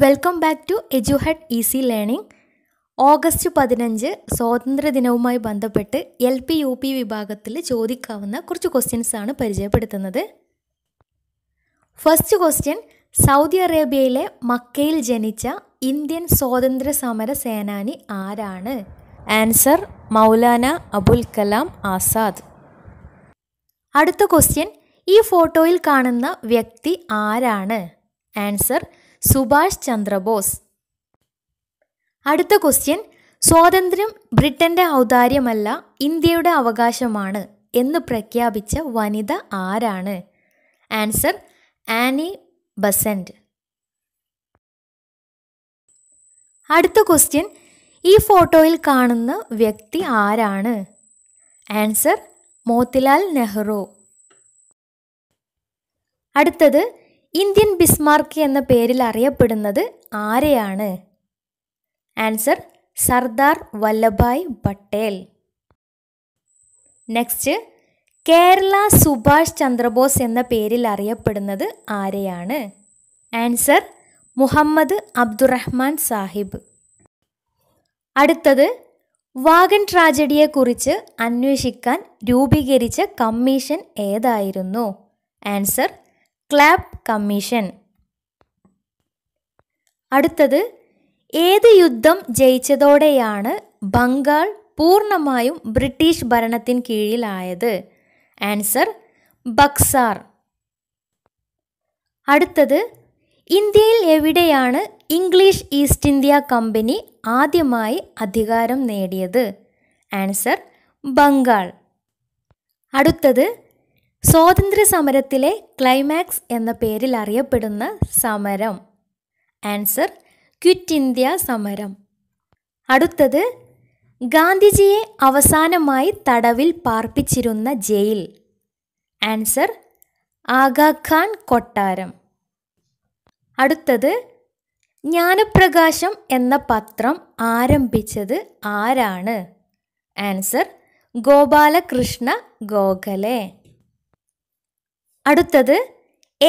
welcome back to Eduhead easy learning August പതിനഞ്ച് സ്വാതന്ത്ര്യ ദിനവുമായി ബന്ധപ്പെട്ട് എൽ പി യു പി വിഭാഗത്തിൽ ചോദിക്കാവുന്ന കുറച്ച് ക്വസ്റ്റ്യൻസ് ആണ് പരിചയപ്പെടുത്തുന്നത് ഫസ്റ്റ് ക്വസ്റ്റ്യൻ സൗദി അറേബ്യയിലെ മക്കയിൽ ജനിച്ച ഇന്ത്യൻ സ്വാതന്ത്ര്യ സമര സേനാനി ആരാണ് ആൻസർ മൗലാന അബുൽ കലാം ആസാദ് അടുത്ത ക്വസ്റ്റ്യൻ ഈ ഫോട്ടോയിൽ കാണുന്ന വ്യക്തി ആരാണ് ആൻസർ സുഭാഷ് ചന്ദ്രബോസ് അടുത്ത ക്വസ്റ്റ്യൻ സ്വാതന്ത്ര്യം ബ്രിട്ടന്റെ ഔദാര്യമല്ല ഇന്ത്യയുടെ അവകാശമാണ് എന്ന് പ്രഖ്യാപിച്ച വനിത ആരാണ് ആൻസർ ആനി ബസന്റ് അടുത്ത ക്വസ്റ്റ്യൻ ഈ ഫോട്ടോയിൽ കാണുന്ന വ്യക്തി ആരാണ് ആൻസർ മോത്തിലാൽ നെഹ്റു അടുത്തത് ഇന്ത്യൻ ബിസ്മാർക്ക് എന്ന പേരിൽ അറിയപ്പെടുന്നത് ആരെയാണ് ആൻസർ സർദാർ വല്ലഭായ് പട്ടേൽ നെക്സ്റ്റ് കേരള സുഭാഷ് ചന്ദ്രബോസ് എന്ന പേരിൽ അറിയപ്പെടുന്നത് ആരെയാണ് ആൻസർ മുഹമ്മദ് അബ്ദുറഹ്മാൻ സാഹിബ് അടുത്തത് വാഗൻ ട്രാജഡിയെക്കുറിച്ച് അന്വേഷിക്കാൻ രൂപീകരിച്ച കമ്മീഷൻ ഏതായിരുന്നു ആൻസർ ക്ലാബ് കമ്മീഷൻ അടുത്തത് ഏത് യുദ്ധം ജയിച്ചതോടെയാണ് ബംഗാൾ പൂർണ്ണമായും ബ്രിട്ടീഷ് ഭരണത്തിന് കീഴിലായത് ആൻസർ ബക്സാർ അടുത്തത് ഇന്ത്യയിൽ എവിടെയാണ് ഇംഗ്ലീഷ് ഈസ്റ്റ് ഇന്ത്യ കമ്പനി ആദ്യമായി അധികാരം നേടിയത് ആൻസർ ബംഗാൾ അടുത്തത് സ്വാതന്ത്ര്യ സമരത്തിലെ ക്ലൈമാക്സ് എന്ന പേരിൽ അറിയപ്പെടുന്ന സമരം ആൻസർ ക്വിറ്റ് ഇന്ത്യ സമരം അടുത്തത് ഗാന്ധിജിയെ അവസാനമായി തടവിൽ പാർപ്പിച്ചിരുന്ന ജയിൽ ആൻസർ ആഗാഖാൻ കൊട്ടാരം അടുത്തത് ജ്ഞാനപ്രകാശം എന്ന പത്രം ആരംഭിച്ചത് ആരാണ് ആൻസർ ഗോപാലകൃഷ്ണ ഗോഖലെ അടുത്തത്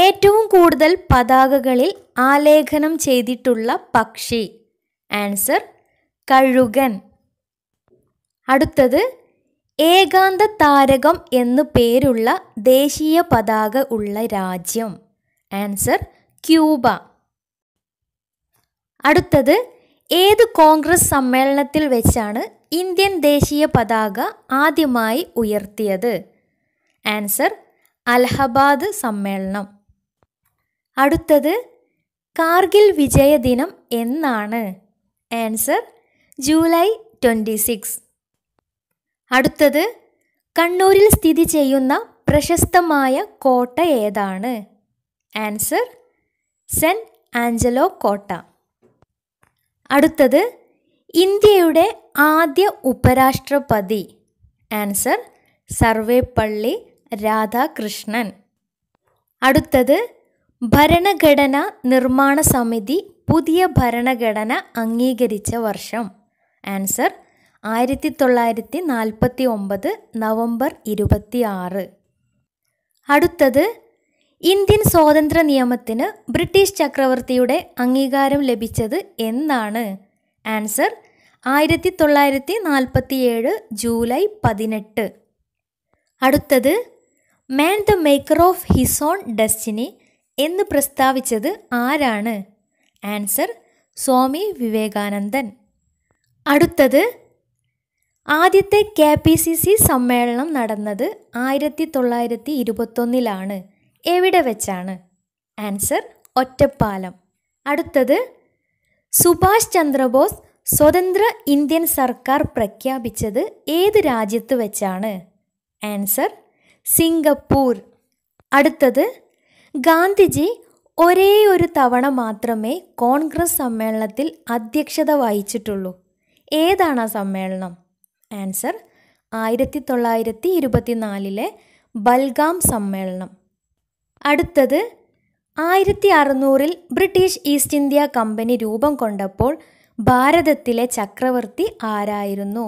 ഏറ്റവും കൂടുതൽ പതാകകളിൽ ആലേഖനം ചെയ്തിട്ടുള്ള പക്ഷി ആൻസർ കഴുകൻ അടുത്തത് ഏകാന്ത താരകം എന്നു പേരുള്ള ദേശീയ പതാക ഉള്ള രാജ്യം ആൻസർ ക്യൂബ അടുത്തത് ഏത് കോൺഗ്രസ് സമ്മേളനത്തിൽ വെച്ചാണ് ഇന്ത്യൻ ദേശീയ പതാക ആദ്യമായി ഉയർത്തിയത് ആൻസർ അലഹബാദ് സമ്മേളനം അടുത്തത് കാർഗിൽ വിജയദിനം എന്നാണ് ആൻസർ ജൂലൈ ട്വൻറ്റി സിക്സ് അടുത്തത് കണ്ണൂരിൽ സ്ഥിതി ചെയ്യുന്ന പ്രശസ്തമായ കോട്ട ഏതാണ് ആൻസർ സെൻറ്റ് ആഞ്ചലോ കോട്ട അടുത്തത് ഇന്ത്യയുടെ ആദ്യ ഉപരാഷ്ട്രപതി ആൻസർ സർവേപ്പള്ളി രാധാകൃഷ്ണൻ അടുത്തത് ഭരണഘടന നിർമ്മാണ സമിതി പുതിയ ഭരണഘടന അംഗീകരിച്ച വർഷം ആൻസർ ആയിരത്തി തൊള്ളായിരത്തി നാൽപ്പത്തി ഒമ്പത് നവംബർ ഇരുപത്തി ആറ് അടുത്തത് ഇന്ത്യൻ സ്വാതന്ത്ര്യ നിയമത്തിന് ബ്രിട്ടീഷ് ചക്രവർത്തിയുടെ അംഗീകാരം ലഭിച്ചത് എന്നാണ് ആൻസർ ആയിരത്തി തൊള്ളായിരത്തി നാൽപ്പത്തിയേഴ് ജൂലൈ പതിനെട്ട് അടുത്തത് man the maker of his own destiny എന്ന് പ്രസ്താവിച്ചത് ആരാണ് ആൻസർ സ്വാമി വിവേകാനന്ദൻ അടുത്തത് ആദ്യത്തെ കെ പി സി സി സമ്മേളനം നടന്നത് ആയിരത്തി തൊള്ളായിരത്തി ഇരുപത്തൊന്നിലാണ് എവിടെ വെച്ചാണ് ആൻസർ ഒറ്റപ്പാലം അടുത്തത് സുഭാഷ് ചന്ദ്രബോസ് സ്വതന്ത്ര ഇന്ത്യൻ സർക്കാർ പ്രഖ്യാപിച്ചത് ഏത് രാജ്യത്ത് വെച്ചാണ് ആൻസർ സിംഗപ്പൂർ അടുത്തത് ഗാന്ധിജി ഒരേ ഒരു തവണ മാത്രമേ കോൺഗ്രസ് സമ്മേളനത്തിൽ അധ്യക്ഷത വഹിച്ചിട്ടുള്ളൂ ഏതാണ് ആ സമ്മേളനം ആൻസർ ആയിരത്തി തൊള്ളായിരത്തി ഇരുപത്തിനാലിലെ ബൽഗാം സമ്മേളനം അടുത്തത് ആയിരത്തി അറുന്നൂറിൽ ബ്രിട്ടീഷ് ഈസ്റ്റ് ഇന്ത്യ കമ്പനി രൂപം കൊണ്ടപ്പോൾ ഭാരതത്തിലെ ചക്രവർത്തി ആരായിരുന്നു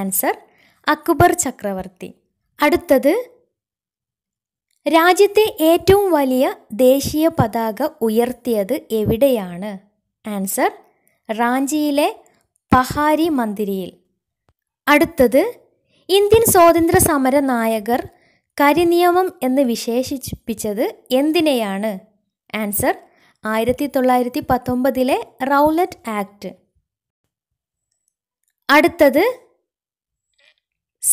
ആൻസർ അക്ബർ ചക്രവർത്തി അടുത്തത് രാജ്യത്തെ ഏറ്റവും വലിയ ദേശീയ പതാക ഉയർത്തിയത് എവിടെയാണ് ആൻസർ റാഞ്ചിയിലെ പഹാരി മന്ദിരിയിൽ അടുത്തത് ഇന്ത്യൻ സ്വാതന്ത്ര്യ സമര നായകർ കരിനിയമം എന്ന് വിശേഷിപ്പിച്ചത് എന്തിനെയാണ് ആൻസർ ആയിരത്തി തൊള്ളായിരത്തി പത്തൊമ്പതിലെ റൗലറ്റ് ആക്ട് അടുത്തത്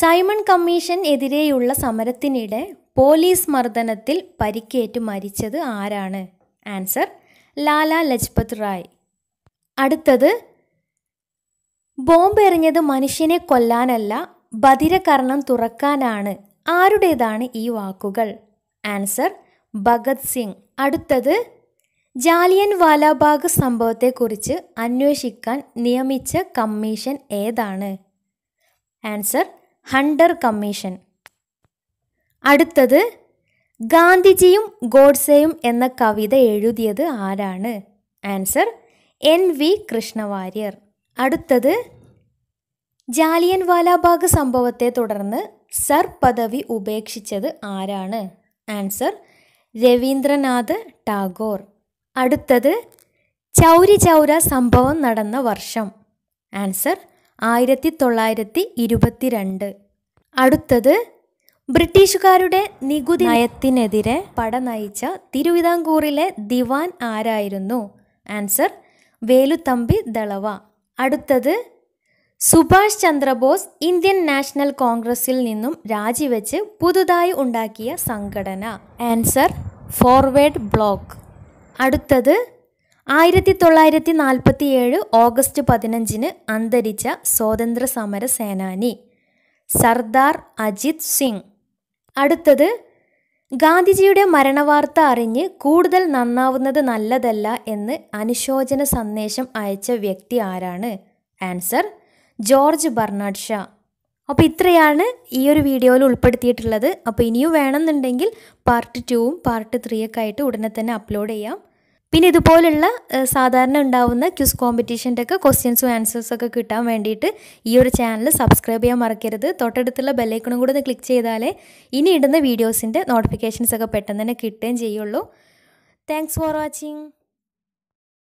സൈമൺ കമ്മീഷൻ എതിരെയുള്ള സമരത്തിനിടെ പോലീസ് മർദ്ദനത്തിൽ പരിക്കേറ്റ് മരിച്ചത് ആരാണ് ആൻസർ ലാല ലജ്പത് റായ് അടുത്തത് ബോംബ് എറിഞ്ഞത് മനുഷ്യനെ കൊല്ലാനല്ല ബദിരകർണം തുറക്കാനാണ് ആരുടേതാണ് ഈ വാക്കുകൾ ആൻസർ ഭഗത് സിംഗ് അടുത്തത് ജാലിയൻ വാലാബാഗ് സംഭവത്തെക്കുറിച്ച് അന്വേഷിക്കാൻ നിയമിച്ച കമ്മീഷൻ ഏതാണ് ആൻസർ ഹണ്ടർ കമ്മീഷൻ അടുത്തത് ഗാന്ധിജിയും ഗോഡ്സെയും എന്ന കവിത എഴുതിയത് ആരാണ് ആൻസർ എൻ വി കൃഷ്ണവാര്യർ അടുത്തത് ജാലിയൻ വാലാബാഗ് സംഭവത്തെ തുടർന്ന് സർ പദവി ഉപേക്ഷിച്ചത് ആരാണ് ആൻസർ രവീന്ദ്രനാഥ് ടാഗോർ അടുത്തത് ചൗരി ചൗര സംഭവം നടന്ന വർഷം ആൻസർ ആയിരത്തി തൊള്ളായിരത്തി ഇരുപത്തിരണ്ട് അടുത്തത് ബ്രിട്ടീഷുകാരുടെ നികുതി നയത്തിനെതിരെ പട നയിച്ച തിരുവിതാംകൂറിലെ ദിവാൻ ആരായിരുന്നു ആൻസർ വേലുത്തമ്പി ദളവ അടുത്തത് സുഭാഷ് ചന്ദ്രബോസ് ഇന്ത്യൻ നാഷണൽ കോൺഗ്രസിൽ നിന്നും രാജിവെച്ച് പുതുതായി ഉണ്ടാക്കിയ സംഘടന ആൻസർ ഫോർവേഡ് ബ്ലോക്ക് അടുത്തത് ആയിരത്തി തൊള്ളായിരത്തി നാൽപ്പത്തി ഏഴ് ഓഗസ്റ്റ് പതിനഞ്ചിന് അന്തരിച്ച സ്വാതന്ത്ര്യ സമര സേനാനി സർദാർ അജിത് സിംഗ് അടുത്തത് ഗാന്ധിജിയുടെ മരണവാർത്ത അറിഞ്ഞ് കൂടുതൽ നന്നാവുന്നത് നല്ലതല്ല എന്ന് അനുശോചന സന്ദേശം അയച്ച വ്യക്തി ആരാണ് ആൻസർ ജോർജ് ബർണാഡ് ഷാ അപ്പോൾ ഇത്രയാണ് ഈ ഒരു വീഡിയോയിൽ ഉൾപ്പെടുത്തിയിട്ടുള്ളത് അപ്പോൾ ഇനിയും വേണമെന്നുണ്ടെങ്കിൽ പാർട്ട് ടുവും പാർട്ട് ത്രീയൊക്കെ ആയിട്ട് ഉടനെ തന്നെ അപ്ലോഡ് ചെയ്യാം പിന്നെ ഇതുപോലുള്ള സാധാരണ ഉണ്ടാവുന്ന ക്യൂസ് കോമ്പറ്റീഷൻ്റെ ഒക്കെ ക്വസ്റ്റ്യൻസും ആൻസേഴ്സും ഒക്കെ കിട്ടാൻ വേണ്ടിയിട്ട് ഈ ഒരു ചാനൽ സബ്സ്ക്രൈബ് ചെയ്യാൻ മറക്കരുത് തൊട്ടടുത്തുള്ള ബെല്ലൈക്കണും കൂടെ ഒന്ന് ക്ലിക്ക് ചെയ്താലേ ഇനി ഇടുന്ന വീഡിയോസിൻ്റെ നോട്ടിഫിക്കേഷൻസ് ഒക്കെ പെട്ടെന്ന് തന്നെ കിട്ടുകയും ചെയ്യുള്ളൂ താങ്ക്സ് ഫോർ വാച്ചിങ്